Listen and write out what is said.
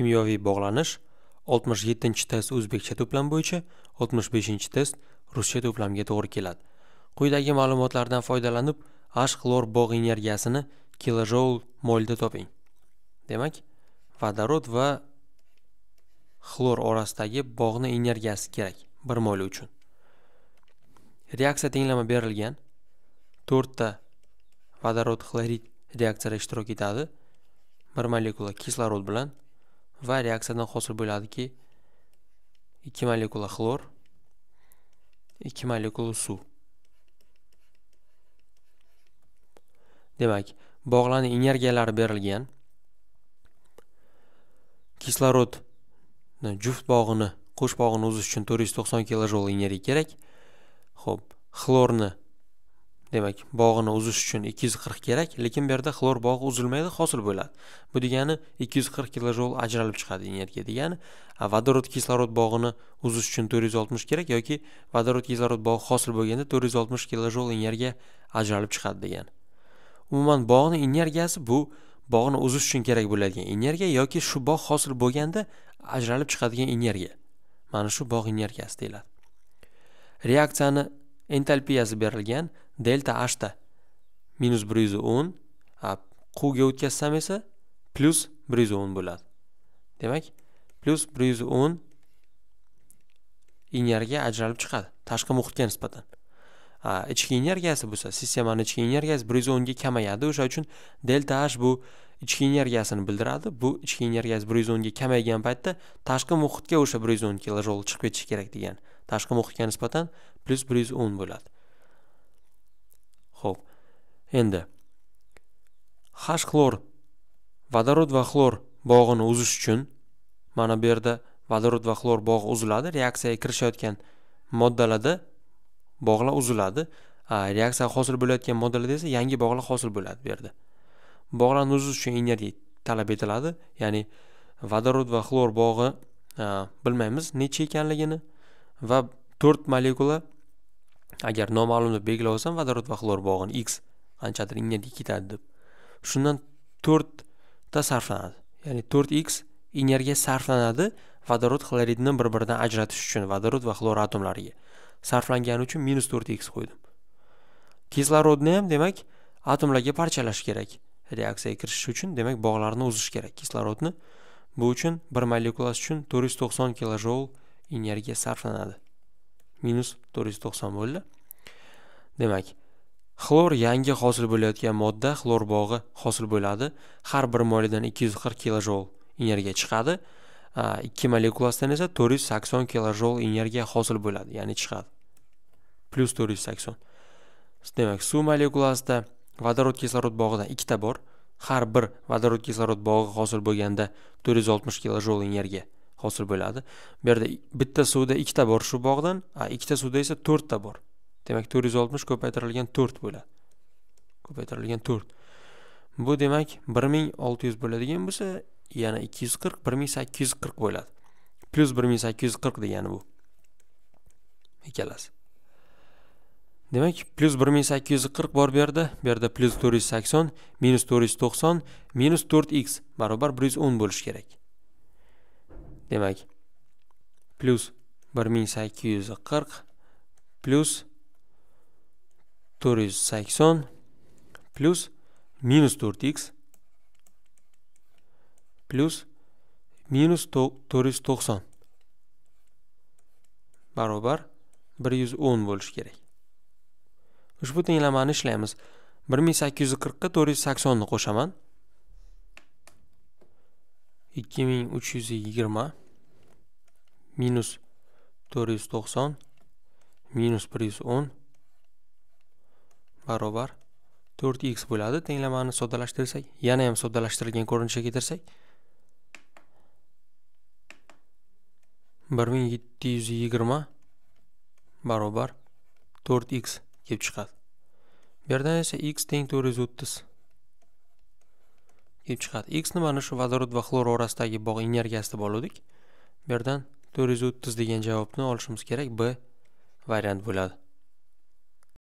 kimyoviy bog'lanish 67 test o'zbekcha to'plam bo'yicha 65 test ruscha to'plamga to'g'ri keladi quyidagi ma'lumotlardan foydalanib ash xlor bog' energiyasini kilojoul molda toping demak vodorod va xlor orasidagi bog'ni energiyasi kerak bir mol uchun reaksiya tenglama berilgan to'rtta vodorod xlorid reaksiyada ishtirok etadi bir molekula kislorod bilan va reaksiyadan hosil bo'ladiki 2 molekula xlor 2 molekula suv demak bog'larni energiyalari berilgan kislorod juft bog'ini qo'sh bog'ini uzish uchun to'rt yuz to'qson energiya kerak ho'p xlorni demak bog'ini uzish uchun 240 kerak lekin bu yerda xlor bog'i uzilmaydi hosil bo'ladi bu degani 240 kilojol ajralib chiqadi energiya degani vodorod kislorod bog'ini uzish uchun 460 kerak yoki vodorod kislorod bog'i hosil bo'lganda 460 kilojol energiya ajralib chiqadi degani umuman bog'ni energiyasi bu bog'ni uzish uchun kerak bo'ladigan energiya yoki shu bog' hosil bo'lganda ajralib chiqadigan energiya mana shu bog' energiyasi deyiladi reaksiyani entalpiyasi berilgan delta h da minus bir yuz o'n o'tkazsam esa plyus bir yuz o'n bo'ladi demak plyus bir yuz o'n energiya ajralib chiqadi tashqi muhitga nisbatan ichki energiyasi bo'lsa sistemani ichki energiyasi bir yuz o'nga kamayadi o'sha uchun delta h bu ichki energiyasini bildiradi bu ichki energiyasi bir yuz o'nga kamaygan paytda tashqi muhitga o'sha bir yuz o'n kilojoul chiqib ketishi kerak degan tashqi muhitga nisbatan plyus bir yuz o'n bo'ladi Xo'p. endi h xlor vodorod va xlor bog'ini uzish uchun mana bu yerda vodorod va xlor bog'i uziladi reaksiyaga kirishayotgan moddalarda bog'lar uziladi reaksiya hosil bo'layotgan moddalarda esa yangi bog'lar hosil bo'ladi bu yerda bog'larni uzish uchun energiya talab etiladi ya'ni vodorod va xlor bog'i bilmaymiz necha ekanligini va to'rt molekula agar noma'lumni belgilasam, vodorod va xlor bog'ini x qanchadir energiya ketadi deb shundan to'rtta sarflanadi ya'ni to'rt x energiya sarflanadi vodorod xloridni bir biridan ajratish uchun vodorod va xlor atomlariga sarflangani uchun minus to'rt x qo'ydim kislorodni ham demak atomlarga parchalash kerak reaksiyaga kirishish uchun demak bog'larni uzish kerak kislorodni bu uchun bir molekulasi uchun to'rt yuz to'qson kilojoul energiya sarflanadi minus to'rt yuz to'qson bo'ldi demak xlor yangi hosil bo'layotgan modda xlor bog'i hosil bo'ladi har bir moliyadan ikki yuz qirq kilojoul energiya chiqadi ikki molekulasidan esa to'rt yuz sakson kilojoul energiya hosil bo'ladi ya'ni chiqadi plyus to'rt yuz sakson demak suv molekulasida vodorod kislorod bog'ida ikkita bor har bir vodorod kislorod bog'i hosil bo'lganda to'rt yuz oltmish kilojoul energiya hosil bo'ladi bu yerda bitta suvda ikkita bor shu bog'dan a ikkita suvda esa to'rtta bor demak to'rt yuz oltmish ko'paytirilgan to'rt bo'ladi ko'paytirilgan to'rt bu demak bir ming olti yuz bo'ladigan bo'lsa yana ikki yuz qirq bir ming sakkiz yuz qirq bo'ladi plyus bir ming sakkiz yuz qirq degani bu ikkalasi demak plyus bir ming sakkiz yuz qirq bor bu yerda bu yerda plyus to'rt yuz sakson minus to'rt yuz to'qson minus to'rt x barobar bir yuz o'n bo'lishi kerak demak plyus bir ming sakkiz yuz qirq plyus to'rt yuz sakson plyus minus to'rt x plyus minus to'rt yuz to'qson barobar bir yuz o'n bo'lishi kerak ushbu tenglamani ishlaymiz bir ming sakkiz yuz qirqqa to'rt yuz saksonni qo'shaman ikki ming uch yuz yigirma minus 490 minus 110 barobar 4 x bo'ladi tenglamani soddalashtirsak yana ham soddalashtirilgan ko'rinishga keltirsak 1720 barobar 4 x kelib chiqadi bu yerdan esa x teng 430 kelib chiqadi x nimani shu vodorod va xlor orasidagi bog' energiyasi deb oladik. bu yerdan to'rt yuz o'ttiz degan javobni olishimiz kerak b variant bo'ladi